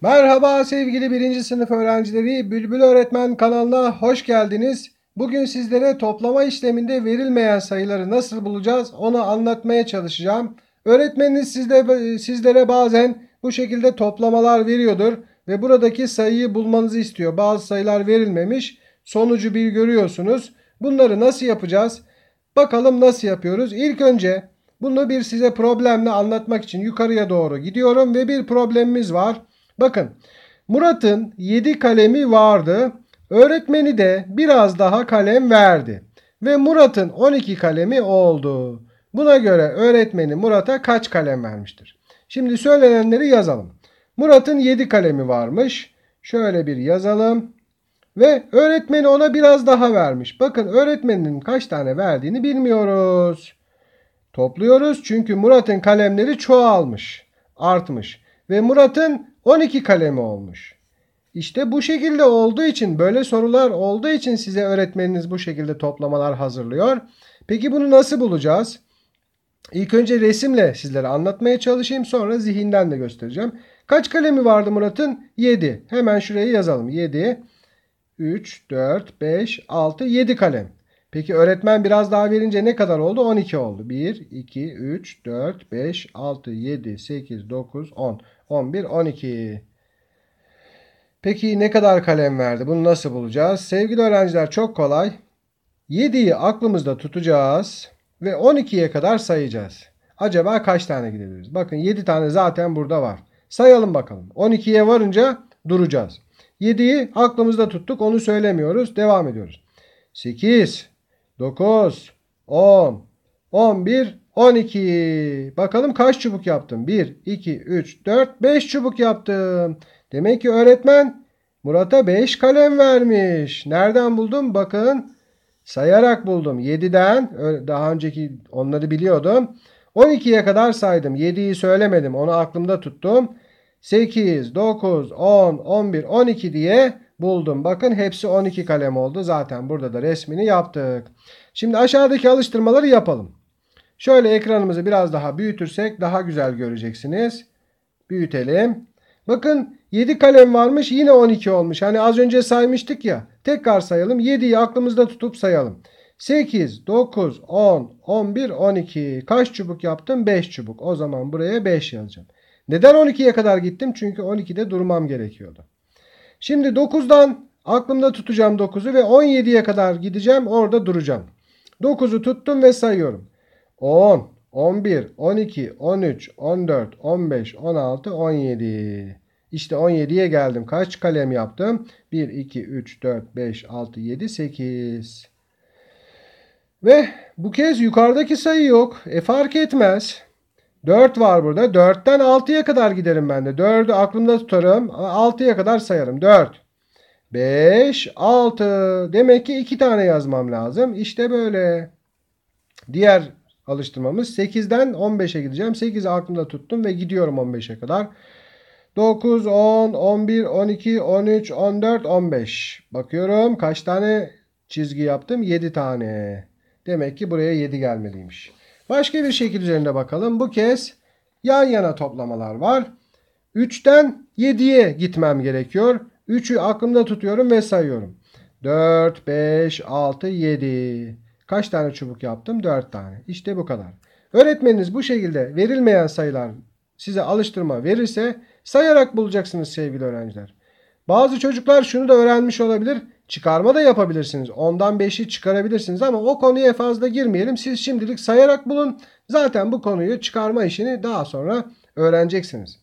Merhaba sevgili birinci sınıf öğrencileri Bülbül Öğretmen kanalına hoş geldiniz. Bugün sizlere toplama işleminde verilmeyen sayıları nasıl bulacağız onu anlatmaya çalışacağım. Öğretmeniniz sizde, sizlere bazen bu şekilde toplamalar veriyordur ve buradaki sayıyı bulmanızı istiyor. Bazı sayılar verilmemiş sonucu bir görüyorsunuz. Bunları nasıl yapacağız? Bakalım nasıl yapıyoruz? İlk önce bunu bir size problemle anlatmak için yukarıya doğru gidiyorum ve bir problemimiz var. Bakın Murat'ın 7 kalemi vardı. Öğretmeni de biraz daha kalem verdi. Ve Murat'ın 12 kalemi oldu. Buna göre öğretmeni Murat'a kaç kalem vermiştir? Şimdi söylenenleri yazalım. Murat'ın 7 kalemi varmış. Şöyle bir yazalım. Ve öğretmeni ona biraz daha vermiş. Bakın öğretmeninin kaç tane verdiğini bilmiyoruz. Topluyoruz çünkü Murat'ın kalemleri çoğalmış, artmış. Ve Murat'ın 12 kalemi olmuş. İşte bu şekilde olduğu için böyle sorular olduğu için size öğretmeniniz bu şekilde toplamalar hazırlıyor. Peki bunu nasıl bulacağız? İlk önce resimle sizlere anlatmaya çalışayım sonra zihinden de göstereceğim. Kaç kalemi vardı Murat'ın? 7. Hemen şuraya yazalım. 7, 3, 4, 5, 6, 7 kalem. Peki öğretmen biraz daha verince ne kadar oldu? 12 oldu. 1, 2, 3, 4, 5, 6, 7, 8, 9, 10. 11, 12. Peki ne kadar kalem verdi? Bunu nasıl bulacağız? Sevgili öğrenciler çok kolay. 7'yi aklımızda tutacağız ve 12'ye kadar sayacağız. Acaba kaç tane gidebiliriz? Bakın 7 tane zaten burada var. Sayalım bakalım. 12'ye varınca duracağız. 7'yi aklımızda tuttuk. Onu söylemiyoruz. Devam ediyoruz. 8, 9, 10, 11, 12. Bakalım kaç çubuk yaptım? 1, 2, 3, 4, 5 çubuk yaptım. Demek ki öğretmen Murat'a 5 kalem vermiş. Nereden buldum? Bakın sayarak buldum. 7'den daha önceki onları biliyordum. 12'ye kadar saydım. 7'yi söylemedim. Onu aklımda tuttum. 8, 9, 10, 11, 12 diye buldum. Bakın hepsi 12 kalem oldu. Zaten burada da resmini yaptık. Şimdi aşağıdaki alıştırmaları yapalım. Şöyle ekranımızı biraz daha büyütürsek daha güzel göreceksiniz. Büyütelim. Bakın 7 kalem varmış yine 12 olmuş. Hani az önce saymıştık ya. Tekrar sayalım. 7'yi aklımızda tutup sayalım. 8, 9, 10, 11, 12. Kaç çubuk yaptım? 5 çubuk. O zaman buraya 5 yazacağım. Neden 12'ye kadar gittim? Çünkü 12'de durmam gerekiyordu. Şimdi 9'dan aklımda tutacağım 9'u ve 17'ye kadar gideceğim. Orada duracağım. 9'u tuttum ve sayıyorum. 10, 11, 12, 13, 14, 15, 16, 17. İşte 17'ye geldim. Kaç kalem yaptım? 1, 2, 3, 4, 5, 6, 7, 8. Ve bu kez yukarıdaki sayı yok. E fark etmez. 4 var burada. 4'ten 6'ya kadar giderim ben de. 4'ü aklımda tutarım. 6'ya kadar sayarım. 4, 5, 6. Demek ki 2 tane yazmam lazım. İşte böyle. Diğer alıştırmamız. 8'den 15'e gideceğim. 8'i aklımda tuttum ve gidiyorum 15'e kadar. 9, 10, 11, 12, 13, 14, 15. Bakıyorum kaç tane çizgi yaptım? 7 tane. Demek ki buraya 7 gelmeliymiş. Başka bir şekil üzerinde bakalım. Bu kez yan yana toplamalar var. 3'ten 7'ye gitmem gerekiyor. 3'ü aklımda tutuyorum ve sayıyorum. 4, 5, 6, 7. Kaç tane çubuk yaptım? 4 tane. İşte bu kadar. Öğretmeniniz bu şekilde verilmeyen sayılar size alıştırma verirse sayarak bulacaksınız sevgili öğrenciler. Bazı çocuklar şunu da öğrenmiş olabilir. Çıkarma da yapabilirsiniz. Ondan 5'i çıkarabilirsiniz ama o konuya fazla girmeyelim. Siz şimdilik sayarak bulun. Zaten bu konuyu çıkarma işini daha sonra öğreneceksiniz.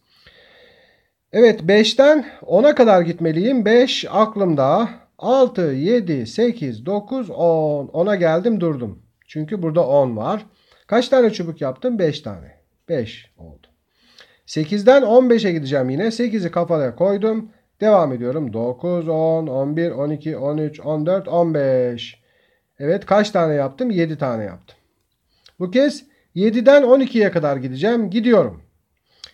Evet 5'ten 10'a kadar gitmeliyim. 5 aklımda. 6, 7, 8, 9, 10. 10'a geldim durdum. Çünkü burada 10 var. Kaç tane çubuk yaptım? 5 tane. 5 oldu. 8'den 15'e gideceğim yine. 8'i kafaya koydum. Devam ediyorum. 9, 10, 11, 12, 13, 14, 15. Evet kaç tane yaptım? 7 tane yaptım. Bu kez 7'den 12'ye kadar gideceğim. Gidiyorum.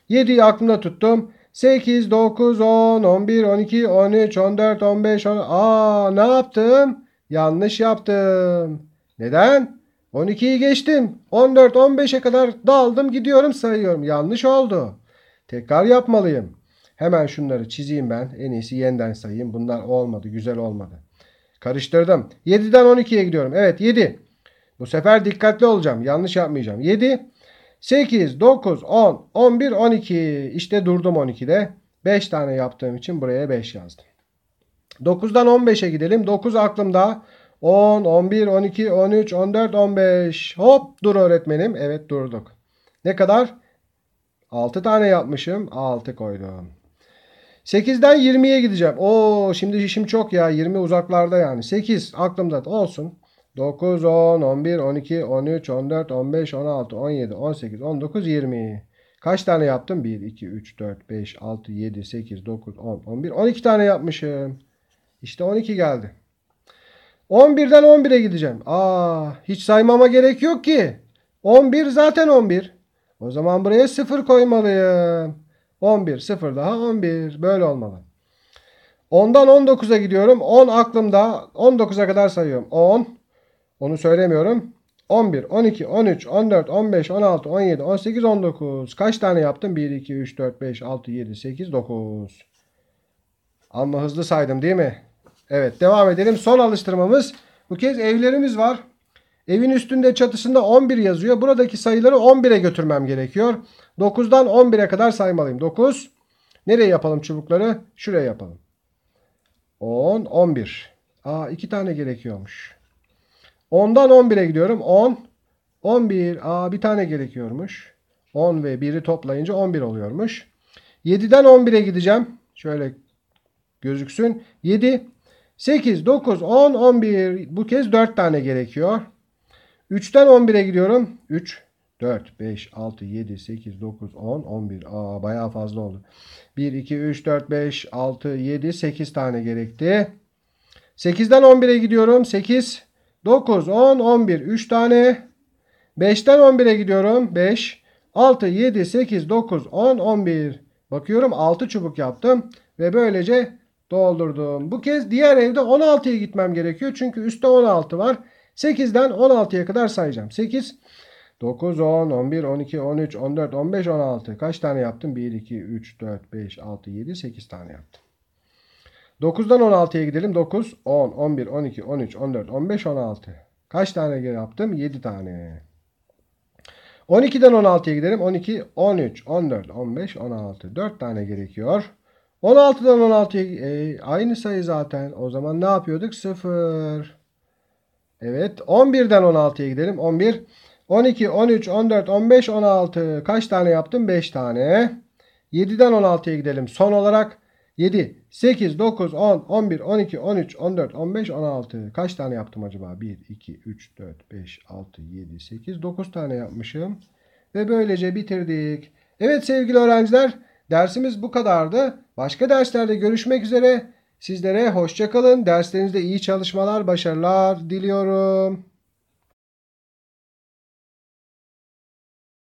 7'yi aklımda tuttum. 8, 9, 10, 11, 12, 13, 14, 15, 16. Aa ne yaptım? Yanlış yaptım. Neden? 12'yi geçtim. 14, 15'e kadar daldım gidiyorum sayıyorum. Yanlış oldu. Tekrar yapmalıyım. Hemen şunları çizeyim ben. En iyisi yeniden sayayım. Bunlar olmadı. Güzel olmadı. Karıştırdım. 7'den 12'ye gidiyorum. Evet 7. Bu sefer dikkatli olacağım. Yanlış yapmayacağım. 7. 8, 9, 10, 11, 12. İşte durdum 12'de. 5 tane yaptığım için buraya 5 yazdım. 9'dan 15'e gidelim. 9 aklımda. 10, 11, 12, 13, 14, 15. Hop dur öğretmenim. Evet durduk. Ne kadar? 6 tane yapmışım. 6 koydum. 8'den 20'ye gideceğim. Oo şimdi işim çok ya. 20 uzaklarda yani. 8 aklımda olsun. 9, 10, 11, 12, 13, 14, 15, 16, 17, 18, 19, 20. Kaç tane yaptım? 1, 2, 3, 4, 5, 6, 7, 8, 9, 10, 11, 12 tane yapmışım. İşte 12 geldi. 11'den 11'e gideceğim. Aa, hiç saymama gerek yok ki. 11 zaten 11. O zaman buraya 0 koymalıyım. 11, 0 daha 11. Böyle olmalı. 10'dan 19'a gidiyorum. 10 aklımda. 19'a kadar sayıyorum. 10, onu söylemiyorum. 11, 12, 13, 14, 15, 16, 17, 18, 19. Kaç tane yaptım? 1, 2, 3, 4, 5, 6, 7, 8, 9. Ama hızlı saydım değil mi? Evet devam edelim. Son alıştırmamız. Bu kez evlerimiz var. Evin üstünde çatısında 11 yazıyor. Buradaki sayıları 11'e götürmem gerekiyor. 9'dan 11'e kadar saymalıyım. 9. Nereye yapalım çubukları? Şuraya yapalım. 10, 11. Aa iki tane gerekiyormuş. 10'dan 11'e gidiyorum. 10, 11. Aa bir tane gerekiyormuş. 10 ve 1'i toplayınca 11 oluyormuş. 7'den 11'e gideceğim. Şöyle gözüksün. 7, 8, 9, 10, 11. Bu kez 4 tane gerekiyor. 3'ten 11'e gidiyorum. 3, 4, 5, 6, 7, 8, 9, 10, 11. Aa bayağı fazla oldu. 1, 2, 3, 4, 5, 6, 7, 8 tane gerekti. 8'den 11'e gidiyorum. 8, 9, 10, 11. 3 tane. 5'ten 11'e gidiyorum. 5, 6, 7, 8, 9, 10, 11. Bakıyorum 6 çubuk yaptım. Ve böylece doldurdum. Bu kez diğer evde 16'ya gitmem gerekiyor. Çünkü üstte 16 var. 8'den 16'ya kadar sayacağım. 8, 9, 10, 11, 12, 13, 14, 15, 16. Kaç tane yaptım? 1, 2, 3, 4, 5, 6, 7, 8 tane yaptım. 9'dan 16'ya gidelim. 9, 10, 11, 12, 13, 14, 15, 16. Kaç tane yaptım? 7 tane. 12'den 16'ya gidelim. 12, 13, 14, 15, 16. 4 tane gerekiyor. 16'dan 16'ya e, aynı sayı zaten. O zaman ne yapıyorduk? 0. Evet. 11'den 16'ya gidelim. 11, 12, 13, 14, 15, 16. Kaç tane yaptım? 5 tane. 7'den 16'ya gidelim. Son olarak 7, 8, 9, 10, 11, 12, 13, 14, 15, 16. Kaç tane yaptım acaba? 1, 2, 3, 4, 5, 6, 7, 8, 9 tane yapmışım. Ve böylece bitirdik. Evet sevgili öğrenciler dersimiz bu kadardı. Başka derslerde görüşmek üzere. Sizlere hoşçakalın. Derslerinizde iyi çalışmalar, başarılar diliyorum.